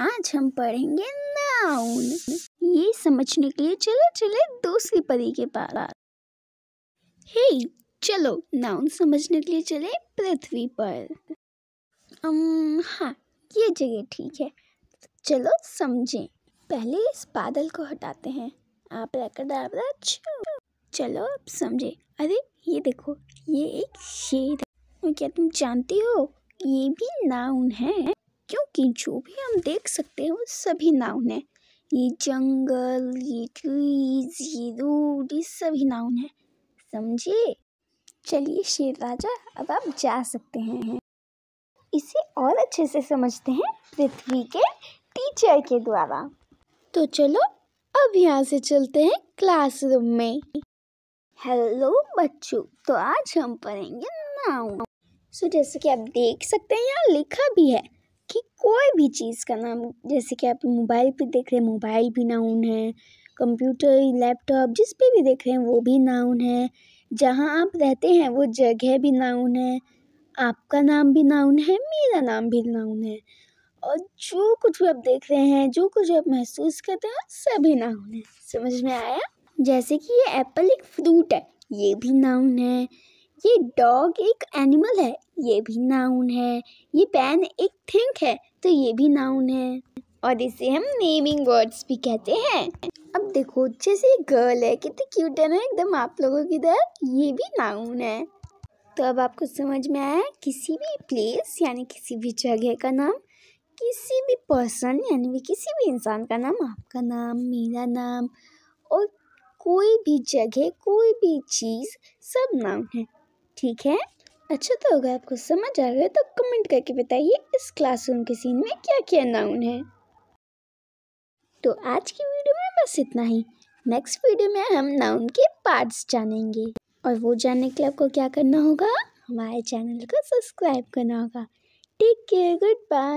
आज हम पढ़ेंगे नाउन ये समझने के लिए चलो चले दूसरी परी के पास हे चलो नाउन समझने के लिए चले पृथ्वी पर um, हाँ ये जगह ठीक है चलो समझें पहले इस बादल को हटाते हैं आप चलो अब समझे अरे ये देखो ये एक शेर है क्या तुम जानती हो ये भी नाउन है क्योंकि जो भी हम देख सकते हैं वो सभी नाउन है ये जंगल ये ट्रीज ये रोड ये सभी नाउन है समझिए चलिए शेर राजा अब आप जा सकते हैं इसे और अच्छे से समझते हैं पृथ्वी के टीचर के द्वारा तो चलो अब यहाँ से चलते हैं क्लासरूम में हेलो बच्चों तो आज हम पढ़ेंगे नाउन सो so, जैसे कि आप देख सकते हैं यहाँ लिखा भी है कि कोई भी चीज़ का नाम जैसे कि आप मोबाइल पे देख रहे हैं मोबाइल भी नाउन है कंप्यूटर लैपटॉप जिस पे भी देख रहे हैं वो भी नाउन है जहाँ आप रहते हैं वो जगह भी नाउन है आपका नाम भी नाउन है मेरा नाम भी नाउन है और जो कुछ भी आप देख रहे हैं जो कुछ आप महसूस करते हैं सभी नाउन है समझ में आया जैसे कि ये एप्पल एक फ्रूट है ये भी नाउन है ये डॉग एक एनिमल है ये भी नाउन है ये पेन एक थिंक है तो ये भी नाउन है और इसे हम नेमिंग वर्ड्स भी कहते हैं अब देखो जैसे गर्ल है कितनी क्यूट है ना एकदम आप लोगों की तरह ये भी नाउन है तो अब आपको समझ में आया किसी भी प्लेस यानी किसी भी जगह का नाम किसी भी पर्सन यानी किसी भी इंसान का नाम आपका नाम मेरा नाम और कोई भी जगह कोई भी चीज़ सब नाम है ठीक है अच्छा तो अगर आपको समझ आ रहा है तो कमेंट करके बताइए इस क्लासरूम के सीन में क्या क्या नाउन है तो आज की वीडियो में बस इतना ही नेक्स्ट वीडियो में हम नाउन के पार्ट्स जानेंगे और वो जानने के लिए आपको क्या करना होगा हमारे चैनल को सब्सक्राइब करना होगा टेक केयर गुड बाय